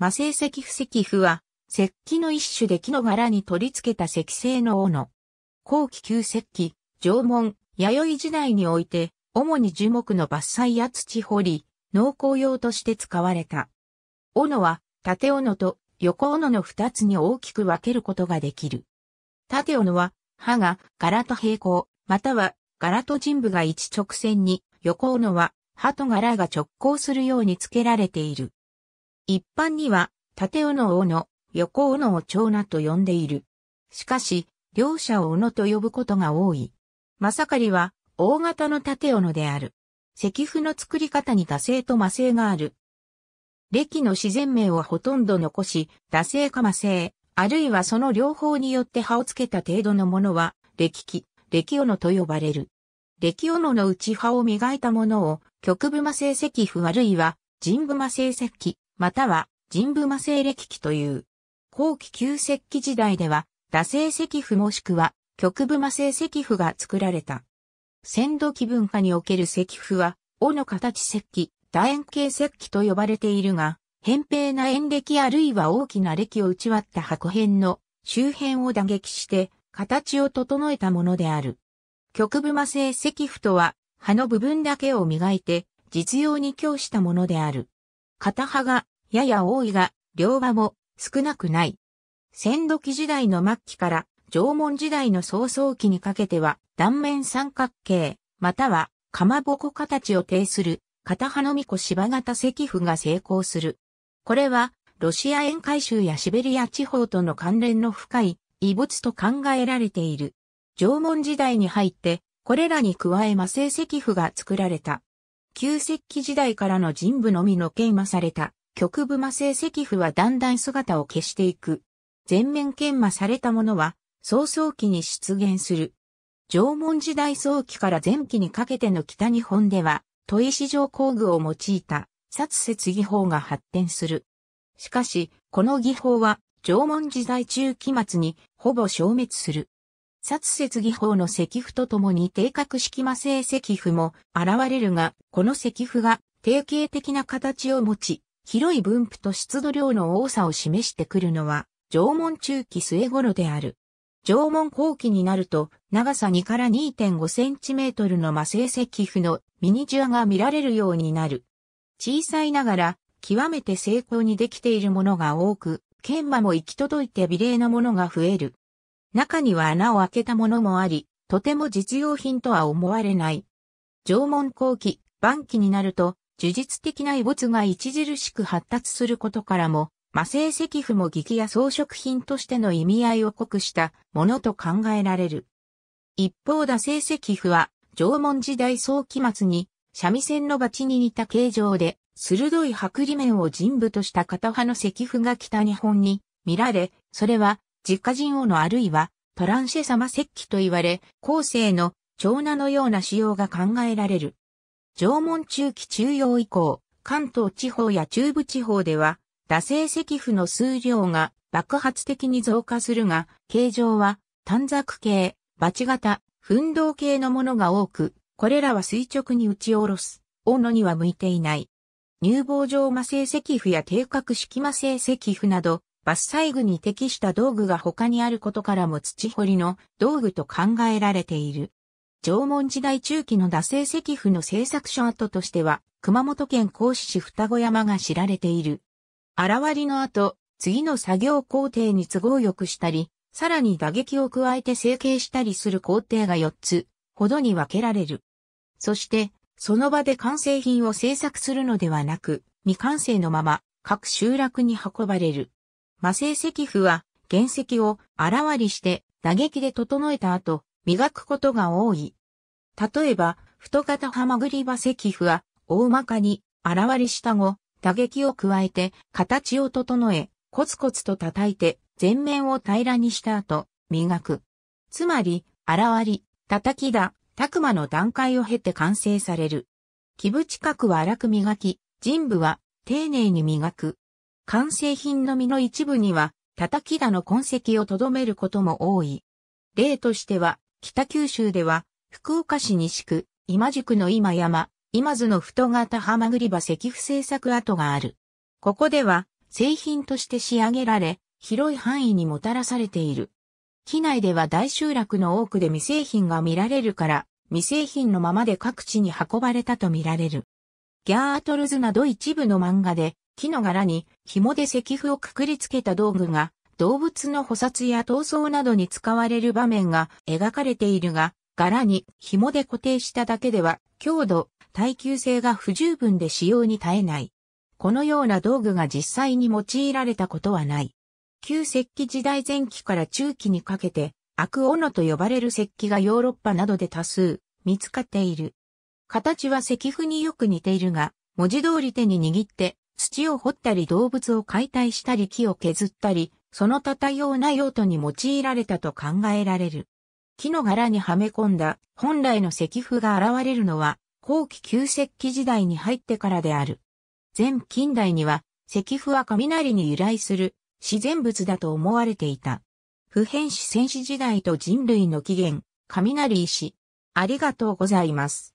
魔性石不石符は、石器の一種で木の柄に取り付けた石製の斧。後期旧石器、縄文、弥生時代において、主に樹木の伐採や土掘り、農耕用として使われた。斧は、縦斧と横斧の二つに大きく分けることができる。縦斧は、刃が柄と平行、または柄と人部が一直線に、横斧は、刃と柄が直行するように付けられている。一般には、縦尾の尾の、横尾の尾長名と呼んでいる。しかし、両者を尾のと呼ぶことが多い。まさかりは、大型の縦尾のである。石符の作り方に惰性と魔性がある。歴の自然名をほとんど残し、惰性か魔性、あるいはその両方によって葉をつけた程度のものは、歴器、歴斧と呼ばれる。歴斧の内葉を磨いたものを、極部魔性石符あるいは、人部魔性石器または神武魔性歴期という。後期旧石器時代では、打製石符もしくは極部魔性石符が作られた。先度器文化における石符は、尾の形石器、楕円形石器と呼ばれているが、扁平な円歴あるいは大きな歴を打ち割った箱辺の周辺を打撃して形を整えたものである。極部魔性石符とは、刃の部分だけを磨いて実用に供したものである。片刃がやや多いが、両刃も少なくない。鮮土器時代の末期から縄文時代の早々期にかけては断面三角形、またはかまぼこ形を呈する片刃のみこ芝型石符が成功する。これはロシア沿海州やシベリア地方との関連の深い遺物と考えられている。縄文時代に入ってこれらに加え魔性石符が作られた。旧石器時代からの人部のみの研磨された、極部魔性石符はだんだん姿を消していく。全面研磨されたものは、早々期に出現する。縄文時代早期から前期にかけての北日本では、砥石状工具を用いた、殺節技法が発展する。しかし、この技法は、縄文時代中期末に、ほぼ消滅する。殺節技法の石符とともに定格式魔性石符も現れるが、この石符が定型的な形を持ち、広い分布と湿度量の多さを示してくるのは、縄文中期末頃である。縄文後期になると、長さ2から2.5センチメートルの魔性石符のミニチュアが見られるようになる。小さいながら、極めて精巧にできているものが多く、研磨も行き届いて美麗なものが増える。中には穴を開けたものもあり、とても実用品とは思われない。縄文後期、晩期になると、呪術的な遺物が著しく発達することからも、魔性石符も劇や装飾品としての意味合いを濃くしたものと考えられる。一方打製石符は、縄文時代早期末に、三味線の鉢に似た形状で、鋭い剥離面を人部とした片刃の石符が北日本に見られ、それは実家人王のあるいはトランシェ様石器と言われ、後世の長名のような使用が考えられる。縄文中期中央以降、関東地方や中部地方では、打製石符の数量が爆発的に増加するが、形状は短冊形、バチ型、奮動形のものが多く、これらは垂直に打ち下ろす、斧には向いていない。乳房状魔性石符や定格式魔性石符など、伐採具に適した道具が他にあることからも土掘りの道具と考えられている。縄文時代中期の打製石符の製作所跡としては、熊本県甲子市双子山が知られている。現りの後、次の作業工程に都合よくしたり、さらに打撃を加えて成形したりする工程が4つほどに分けられる。そして、その場で完成品を製作するのではなく、未完成のまま各集落に運ばれる。魔性石符は原石を荒割りして打撃で整えた後、磨くことが多い。例えば、太型ハマグリバ石符は大まかに荒割りした後、打撃を加えて形を整え、コツコツと叩いて全面を平らにした後、磨く。つまり、荒割り、叩きだ、く磨の段階を経て完成される。基部近くは荒く磨き、人部は丁寧に磨く。完成品の実の一部には、叩き田の痕跡を留めることも多い。例としては、北九州では、福岡市西区、今宿の今山、今津の太型浜栗場石布製作跡がある。ここでは、製品として仕上げられ、広い範囲にもたらされている。機内では大集落の多くで未製品が見られるから、未製品のままで各地に運ばれたと見られる。ギャートルズなど一部の漫画で、木の柄に紐で石符をくくりつけた道具が動物の捕殺や闘争などに使われる場面が描かれているが、柄に紐で固定しただけでは強度、耐久性が不十分で使用に耐えない。このような道具が実際に用いられたことはない。旧石器時代前期から中期にかけて、アクオノと呼ばれる石器がヨーロッパなどで多数見つかっている。形は石符によく似ているが、文字通り手に握って土を掘ったり動物を解体したり木を削ったり、その他多様な用途に用いられたと考えられる。木の柄にはめ込んだ本来の石符が現れるのは後期旧石器時代に入ってからである。前近代には石符は雷に由来する自然物だと思われていた。普遍史戦士時代と人類の起源、雷石。ありがとうございます。